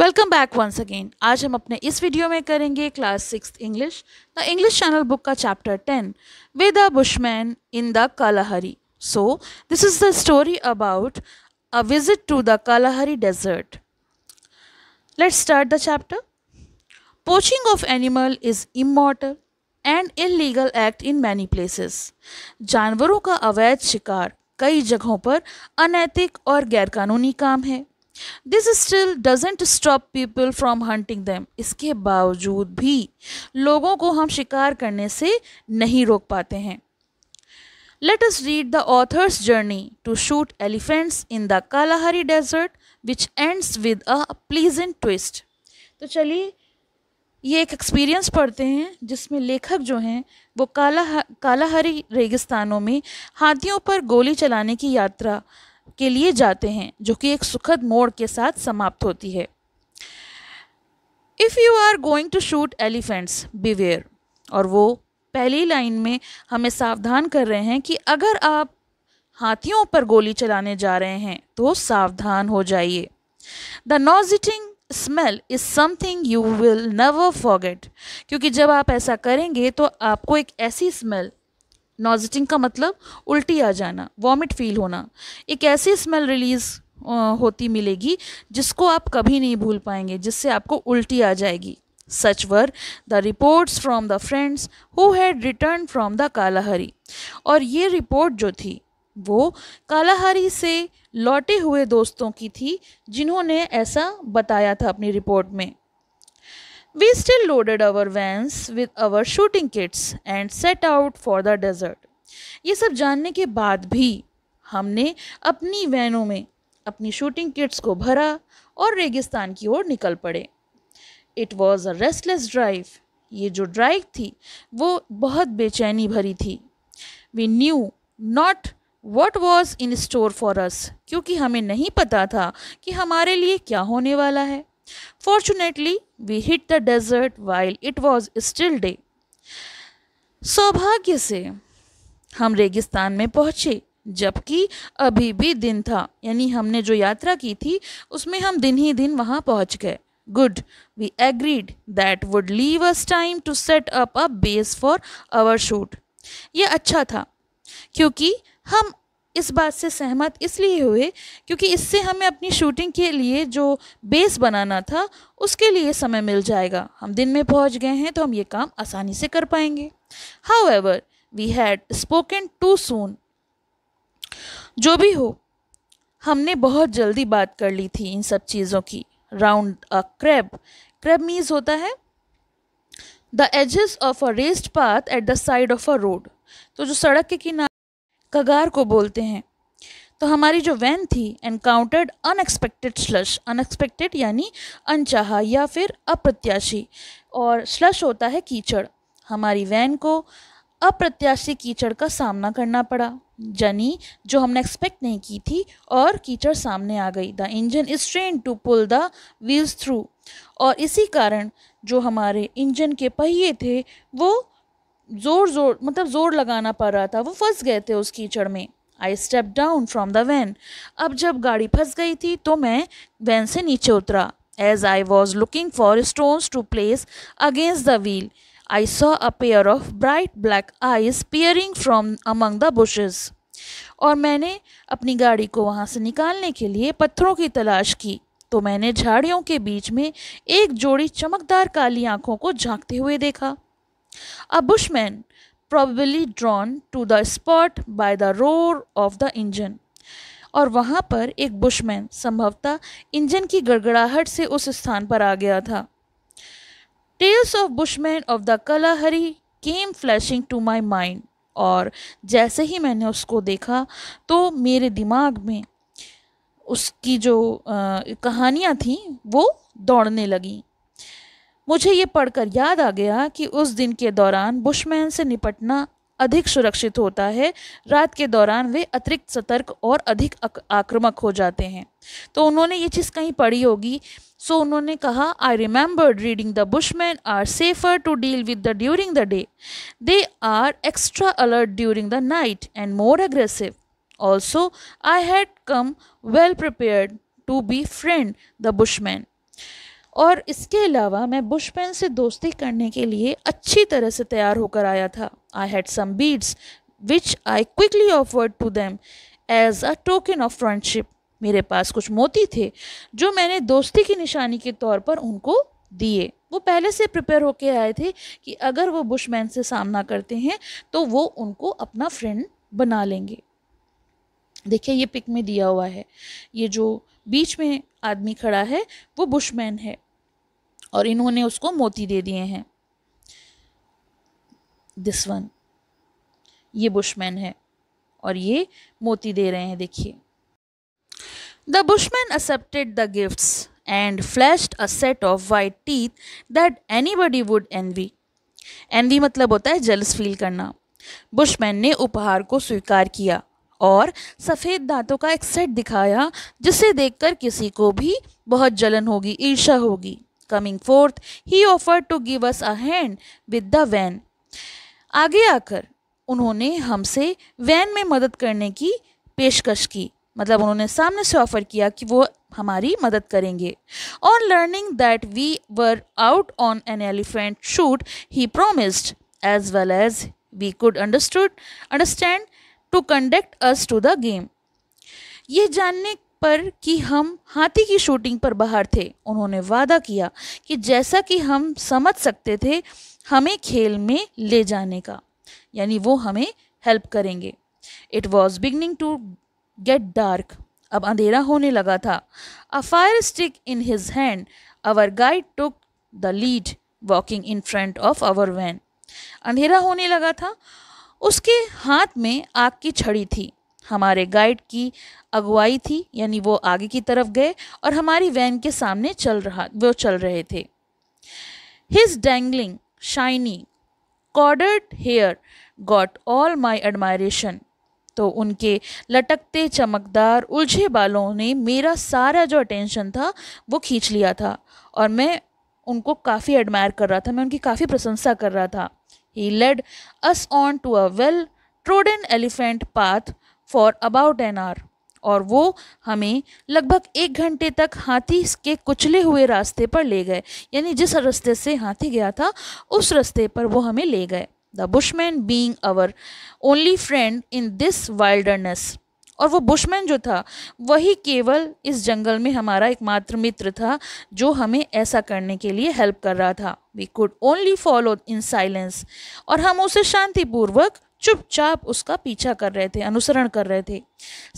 Welcome back once again आज हम अपने इस वीडियो में करेंगे class six English the English channel book का chapter ten with a bushman in the Kalahari so this is the story about a visit to the Kalahari desert let's start the chapter of animal is is and and legal act in many places जानवरों का अवैध शिकार कई जगहों पर अनैतिक और गैरकानूनी काम है this still doesn't stop people from hunting them इसके बावजूद भी लोगों को हम शिकार करने से नहीं रोक पाते हैं let's read the author's journey to shoot elephants in the Kalahari desert which end with a pleasant twist तो चलिए ये एक एक्सपीरियंस पढ़ते हैं जिसमें लेखक जो हैं वो काला कालाहारी रेगिस्तानों में हाथियों पर गोली चलाने की यात्रा के लिए जाते हैं जो कि एक सुखद मोड़ के साथ समाप्त होती है if you are going to shoot elephants beware और वो पहली लाइन में हमें सावधान कर रहे हैं कि अगर आप हाथियों पर गोली चलाने जा रहे हैं तो सावधान हो जाइए the nauseating smell is something you will never forget क्योंकि जब आप ऐसा करेंगे तो आपको एक ऐसी स्मेल नॉजिटिंग का मतलब उल्टी आ जाना वॉमिट फील होना एक ऐसी स्मेल रिलीज़ होती मिलेगी जिसको आप कभी नहीं भूल पाएंगे जिससे आपको उल्टी आ जाएगी such were the reports from the friends who had return from the Kalahari और ये रिपोर्ट जो थी वो कालाहारी से लौटे हुए दोस्तों की थी जिन्होंने ऐसा बताया था अपनी रिपोर्ट में We still loaded our vans with our shooting kits and set out for the desert. ये सब जानने के बाद भी हमने अपनी वैनों में अपनी शूटिंग किट्स को भरा और रेगिस्तान की ओर निकल पड़े it was a restless drive ये जो ड्राइव थी वो बहुत बेचैनी भरी थी we knew not what was in store for us क्योंकि हमें नहीं पता था कि हमारे लिए क्या होने वाला है Fortunately, we hit the desert while it was still day. सौभाग्य से हम रेगिस्तान में पहुंचे जबकि अभी भी दिन था यानी हमने जो यात्रा की थी उसमें हम दिन ही दिन वहां पहुंच गए good we agreed that would leave us time to set up a base for our shoot ये अच्छा था क्योंकि हम इस बात से सहमत इसलिए हुए क्योंकि इससे हमें अपनी शूटिंग के लिए जो बेस बनाना था उसके लिए समय मिल जाएगा हम दिन में पहुंच गए हैं तो हम ये काम आसानी से कर पाएंगे however we had spoken too soon जो भी हो हमने बहुत जल्दी बात कर ली थी इन सब चीज़ों की round a crab crab means होता है the edges of a rest path at the side of a road तो जो सड़क के किनारे कगार को बोलते हैं तो हमारी जो वैन थी एनकाउंटर्ड अनएक्सपेक्टेड स्लश अनएक्सपेक्टेड यानी अनचाहा या फिर अप्रत्याशी और स्लश होता है कीचड़ हमारी वैन को अप्रत्याशी कीचड़ का सामना करना पड़ा जनी जो हमने एक्सपेक्ट नहीं की थी और कीचड़ सामने आ गई the engine is train to pull the wheels through और इसी कारण जो हमारे इंजन के पहिए थे वो ज़ोर ज़ोर मतलब ज़ोर लगाना पड़ रहा था वो फंस गए थे उस कीचड़ में I step down from the van अब जब गाड़ी फंस गई थी तो मैं वैन से नीचे उतरा as I was looking for stones to place against the wheel I saw a pair of bright black eyes peering from among the bushes और मैंने अपनी गाड़ी को वहाँ से निकालने के लिए पत्थरों की तलाश की तो मैंने झाड़ियों के बीच में एक जोड़ी चमकदार काली आंखों को झांकते हुए देखा A bushman, probably drawn to the spot by the roar of the engine. और वहाँ पर एक बुशमैन संभवतः इंजन की गड़गड़ाहट से उस स्थान पर आ गया था tales of bushman of the Kalahari came flashing to my mind और जैसे ही मैंने उसको देखा तो मेरे दिमाग में उसकी जो कहानियाँ थीं वो दौड़ने लगीं मुझे ये पढ़कर याद आ गया कि उस दिन के दौरान बुशमैन से निपटना अधिक सुरक्षित होता है रात के दौरान वे अतिरिक्त सतर्क और अधिक आक्रामक हो जाते हैं तो उन्होंने ये चीज़ कहीं पढ़ी होगी सो उन्होंने कहा I remembered reading the bushman are safer to deal with the during the day they are extra alert during the night and more aggressive also I had come well prepare to befriend the bushman और इसके अलावा मैं bushman से दोस्ती करने के लिए अच्छी तरह से तैयार होकर आया था I had some beads which I quickly offered to them as a token of friendship मेरे पास कुछ मोती थे जो मैंने दोस्ती की निशानी के तौर पर उनको दिए वो पहले से प्रिपेयर होके आए थे कि अगर वो बुशमैन से सामना करते हैं तो वो उनको अपना फ्रेंड बना लेंगे देखिए ये पिक में दिया हुआ है ये जो बीच में आदमी खड़ा है वो बुशमैन है और इन्होंने उसको मोती दे दिए हैं दिस वन ये बुशमैन है और ये मोती दे रहे हैं देखिए the bushman accepted the gifts and flashed a set of white teeth that anybody would envy envy मतलब होता है जल्स फील करना बुशमैन ने उपहार को स्वीकार किया और सफ़ेद दांतों का एक सेट दिखाया जिसे देखकर किसी को भी बहुत जलन होगी ईर्षा होगी coming forth he offer to give us a hand with the van आगे आकर उन्होंने हमसे वैन में मदद करने की पेशकश की मतलब उन्होंने सामने से ऑफर किया कि वो हमारी मदद करेंगे on learning that we were out on an elephant shoot he promised as well as we could understood understand to conduct us to the game यह जानने पर कि हम हाथी की शूटिंग पर बाहर थे उन्होंने वादा किया कि जैसा कि हम समझ सकते थे हमें खेल में ले जाने का यानी वो हमें हेल्प करेंगे it was beginning to get dark अब अंधेरा होने लगा था a fire stick in his hand our guide took the lead walking in front of our van अंधेरा होने लगा था उसके हाथ में आग की छड़ी थी हमारे गाइड की अगुवाई थी यानी वो आगे की तरफ गए और हमारी वैन के सामने चल रहा वो चल रहे थे his dangling shiny corded hair got all my admiration तो उनके लटकते चमकदार उलझे बालों ने मेरा सारा जो अटेंशन था वो खींच लिया था और मैं उनको काफ़ी एडमायर कर रहा था मैं उनकी काफ़ी प्रशंसा कर रहा था He led us on to a well trodden elephant path for about an hour. और वो हमें लगभग एक घंटे तक हाथी के कुचले हुए रास्ते पर ले गए यानी जिस रास्ते से हाथी गया था उस रास्ते पर वो हमें ले गए the bushman being our only friend in this wilderness और वो बुशमैन जो था वही केवल इस जंगल में हमारा एकमात्र मित्र था जो हमें ऐसा करने के लिए हेल्प कर रहा था we could only follow in silence और हम उसे शांतिपूर्वक चुपचाप उसका पीछा कर रहे थे अनुसरण कर रहे थे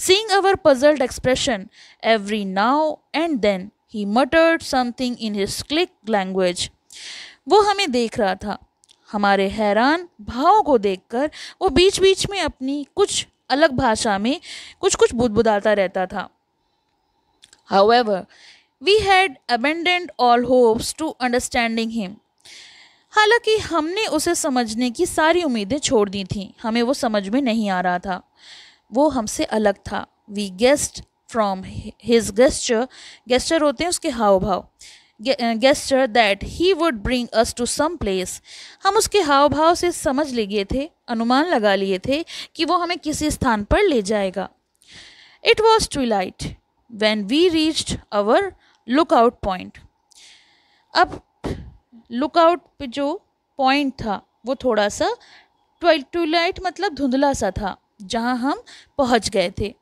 seeing our puzzled expression every now and then he muttered something in his click language वो हमें देख रहा था हमारे हैरान भाव को देखकर वो बीच बीच में अपनी कुछ अलग भाषा में कुछ कुछ बुदबुदाता रहता था however we had abandoned all hopes to understanding him हालांकि हमने उसे समझने की सारी उम्मीदें छोड़ दी थीं हमें वो समझ में नहीं आ रहा था वो हमसे अलग था we guessed from his gesture gesture होते हैं उसके हाव भाव gesture that he would bring us to some place हम उसके हाव भाव से समझ लिए थे अनुमान लगा लिए थे कि वो हमें किसी स्थान पर ले जाएगा it was twilight when we reached our lookout point अब लुकआउट पे जो पॉइंट था वो थोड़ा सा लाइट मतलब धुंधला सा था जहाँ हम पहुँच गए थे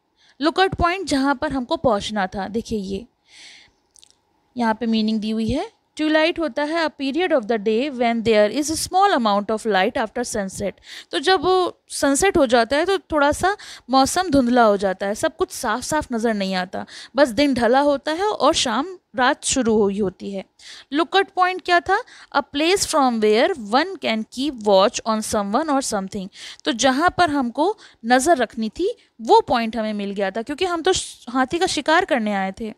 लुकआउट पॉइंट जहाँ पर हमको पहुँचना था देखिए ये यहाँ पे मीनिंग दी हुई है ट्यूलाइट होता है a period of the day when there is small amount of light after sunset तो जब सनसेट हो जाता है तो थोड़ा सा मौसम धुंधला हो जाता है सब कुछ साफ साफ नज़र नहीं आता बस दिन ढला होता है और शाम रात शुरू हुई होती है लुकआउट पॉइंट क्या था a place from where one can keep watch on someone और समथिंग तो जहाँ पर हमको नज़र रखनी थी वो पॉइंट हमें मिल गया था क्योंकि हम तो हाथी का शिकार करने आए थे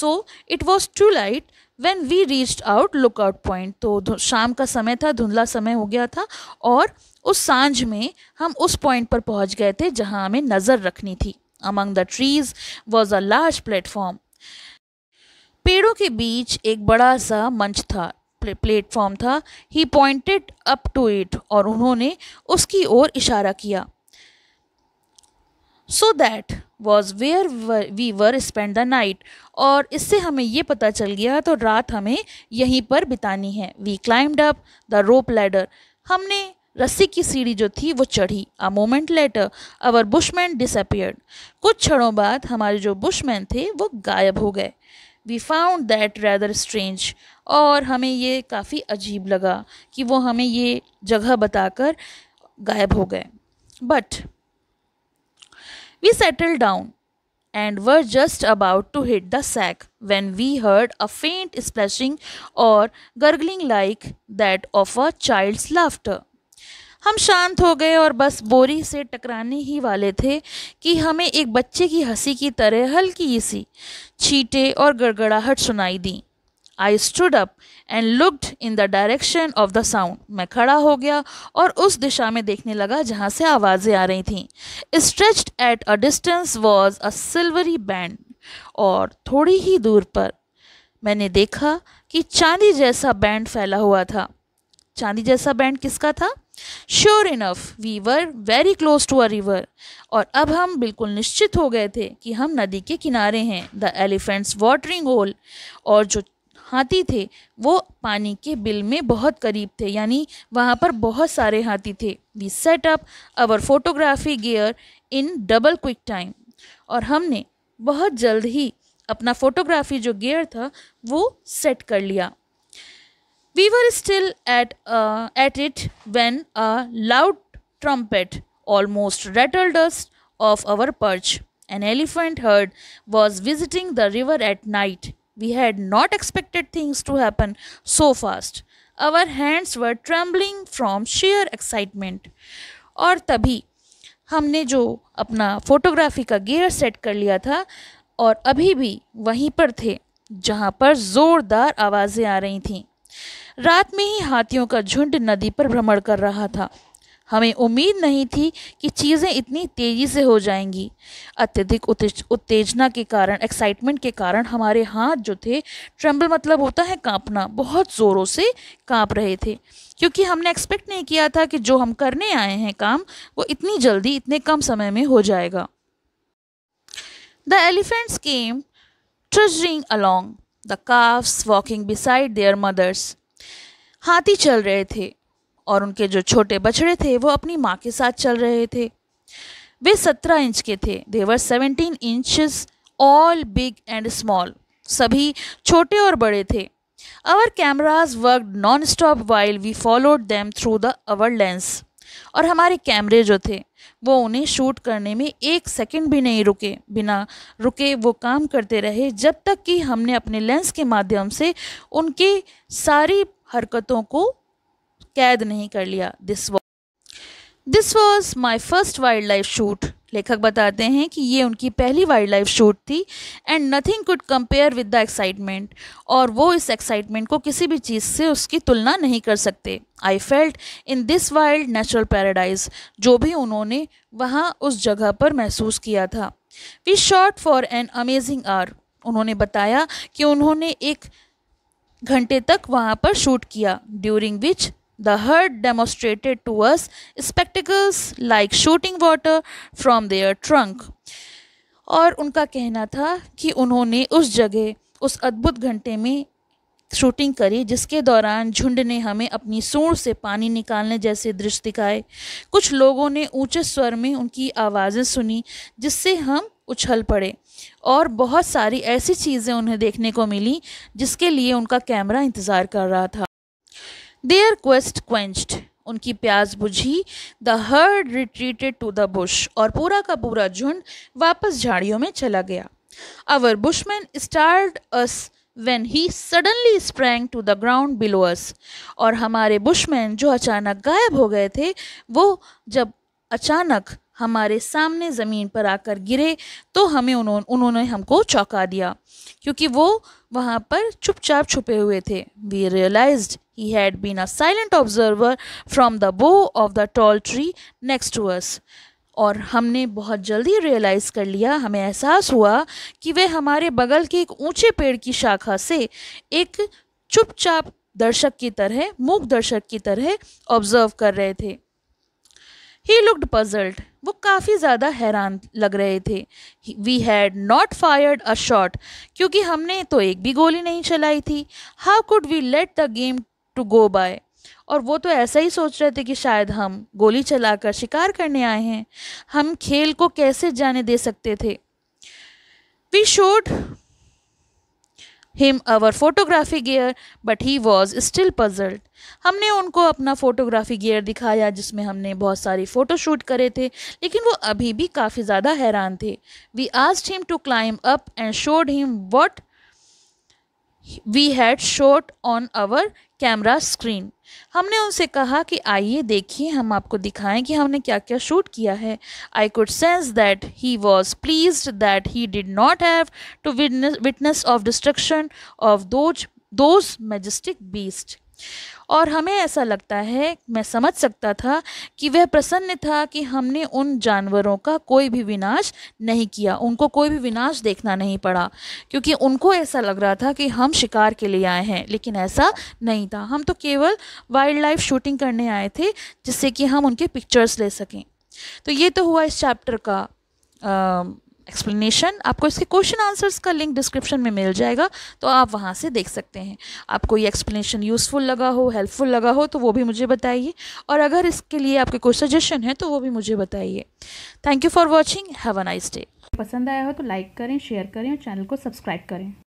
so it was twilight when we reached out lookout point तो शाम का समय था धुंधला समय हो गया था और उस सांझ में हम उस पॉइंट पर पहुंच गए थे जहां हमें नज़र रखनी थी among the trees was a large platform पेड़ों के बीच एक बड़ा सा मंच था प्लेटफॉर्म था he pointed up to it और उन्होंने उसकी ओर इशारा किया so so that was where we were spend the night और इससे हमें ये पता चल गया तो रात हमें यहीं पर बितानी है we climb up the rope ladder हमने रस्सी की सीढ़ी जो थी वो चढ़ी a moment later our bushman disappeared कुछ क्षणों बाद हमारे जो बुशमैन थे वो गायब हो गए we found that rather strange और हमें ये काफ़ी अजीब लगा कि वो हमें ये जगह बताकर गायब हो गए but We settled down and were just about to hit the sack when we heard a faint splashing or gurgling like that of a child's laughter. हम शांत हो गए और बस बोरी से टकराने ही वाले थे कि हमें एक बच्चे की हंसी की तरह हल्की सी छीटे और गड़गड़ाहट सुनाई दी I stood up and looked in the direction of the sound मैं खड़ा हो गया और उस दिशा में देखने लगा जहाँ से आवाज़ें आ रही थीं stretched at a distance was a silvery band और थोड़ी ही दूर पर मैंने देखा कि चांदी जैसा बैंड फैला हुआ था चांदी जैसा बैंड किसका था sure enough we were very close to a river और अब हम बिल्कुल निश्चित हो गए थे कि हम नदी के किनारे हैं द एलिफेंट्स वाटरिंग होल और जो हाथी थे वो पानी के बिल में बहुत करीब थे यानी वहाँ पर बहुत सारे हाथी थे we set up our photography gear in double quick time और हमने बहुत जल्द ही अपना फोटोग्राफी जो गियर था वो सेट कर लिया we were still at at it when a loud trumpet almost rattle dust off our perch an elephant herd was visiting the river at night we had not expected things to happen so fast our hands were travelling from sheer excitement और तभी हमने जो अपना photography का gear set कर लिया था और अभी भी वहीं पर थे जहाँ पर ज़ोरदार आवाज़ें आ रही थीं रात में ही हाथियों का झुंड नदी पर भ्रमण कर रहा था हमें उम्मीद नहीं थी कि चीज़ें इतनी तेज़ी से हो जाएंगी अत्यधिक उत्तेजना के कारण एक्साइटमेंट के कारण हमारे हाथ जो थे ट्रम्बल मतलब होता है कांपना बहुत ज़ोरों से कांप रहे थे क्योंकि हमने एक्सपेक्ट नहीं किया था कि जो हम करने आए हैं काम वो इतनी जल्दी इतने कम समय में हो जाएगा the elephants came trudging along the calves walking beside their mothers हाथी चल रहे थे और उनके जो छोटे बछड़े थे वो अपनी माँ के साथ चल रहे थे वे सत्रह इंच के थे they were seventeen inches all big and small सभी छोटे और बड़े थे our cameras work non stop while we followed them through the our lens और हमारे कैमरे जो थे वो उन्हें शूट करने में एक सेकंड भी नहीं रुके बिना रुके वो काम करते रहे जब तक कि हमने अपने लेंस के माध्यम से उनकी सारी हरकतों को कैद नहीं कर लिया this was this was my first wild life shoot लेखक बताते हैं कि ये उनकी पहली वाइल्ड लाइफ शूट थी and nothing could compare with the excitement और वो इस एक्साइटमेंट को किसी भी चीज़ से उसकी तुलना नहीं कर सकते I felt in this wild natural paradise जो भी उन्होंने वहाँ उस जगह पर महसूस किया था we shot for an amazing hour उन्होंने बताया कि उन्होंने एक घंटे तक वहाँ पर शूट किया during which The herd demonstrated to us spectacles like shooting water from their trunk. और उनका कहना था कि उन्होंने उस जगह उस अद्भुत घंटे में शूटिंग करी जिसके दौरान झुंड ने हमें अपनी सूर से पानी निकालने जैसे दृश्य दिखाए कुछ लोगों ने ऊंचे स्वर में उनकी आवाज़ें सुनी जिससे हम उछल पड़े और बहुत सारी ऐसी चीज़ें उन्हें देखने को मिली जिसके लिए उनका कैमरा इंतज़ार कर रहा था देयर क्वेस्ट क्वेंच्ड उनकी प्यास बुझी the herd retreated to the bush और पूरा का पूरा झुंड वापस झाड़ियों में चला गया our bushman stared us when he suddenly sprang to the ground below us और हमारे बुशमैन जो अचानक गायब हो गए थे वो जब अचानक हमारे सामने ज़मीन पर आकर गिरे तो हमें उन्होंने उन्होंने हमको चौंका दिया क्योंकि वो वहाँ पर चुपचाप छुपे हुए थे we realise he had been a silent observer from the bough of the tall tree next to us और हमने बहुत जल्दी रियलाइज़ कर लिया हमें एहसास हुआ कि वे हमारे बगल के एक ऊंचे पेड़ की शाखा से एक चुपचाप दर्शक की तरह मूक दर्शक की तरह ऑब्जर्व कर रहे थे ही लुकड पजल्ड वो काफ़ी ज़्यादा हैरान लग रहे थे we had not fired a shot क्योंकि हमने तो एक भी गोली नहीं चलाई थी how could we let the game to go by और वो तो ऐसा ही सोच रहे थे कि शायद हम गोली चलाकर शिकार करने आए हैं हम खेल को कैसे जाने दे सकते थे we showed him our photography gear but he was still puzzled हमने उनको अपना फोटोग्राफी गेयर दिखाया जिसमें हमने बहुत सारे फ़ोटो शूट करे थे लेकिन वो अभी भी काफ़ी ज़्यादा हैरान थे we asked him to climb up and showed him what we had shot on our camera screen हमने उनसे कहा कि आइए देखिए हम आपको दिखाएं कि हमने क्या क्या शूट किया है I could sense that he was pleased that he did not have to witness of destruction of those those majestic beast और हमें ऐसा लगता है मैं समझ सकता था कि वह प्रसन्न था कि हमने उन जानवरों का कोई भी विनाश नहीं किया उनको कोई भी विनाश देखना नहीं पड़ा क्योंकि उनको ऐसा लग रहा था कि हम शिकार के लिए आए हैं लेकिन ऐसा नहीं था हम तो केवल वाइल्ड लाइफ शूटिंग करने आए थे जिससे कि हम उनके पिक्चर्स ले सकें तो ये तो हुआ इस चैप्टर का आ, एक्सप्लेनेशन आपको इसके क्वेश्चन आंसर्स का लिंक डिस्क्रिप्शन में मिल जाएगा तो आप वहाँ से देख सकते हैं आपको ये एक्सप्लेनेशन यूज़फुल लगा हो हेल्पफुल लगा हो तो वो भी मुझे बताइए और अगर इसके लिए आपके कोई सजेशन है तो वो भी मुझे बताइए thank you for watching have a nice day पसंद आया हो तो लाइक करें शेयर करें और चैनल को सब्सक्राइब करें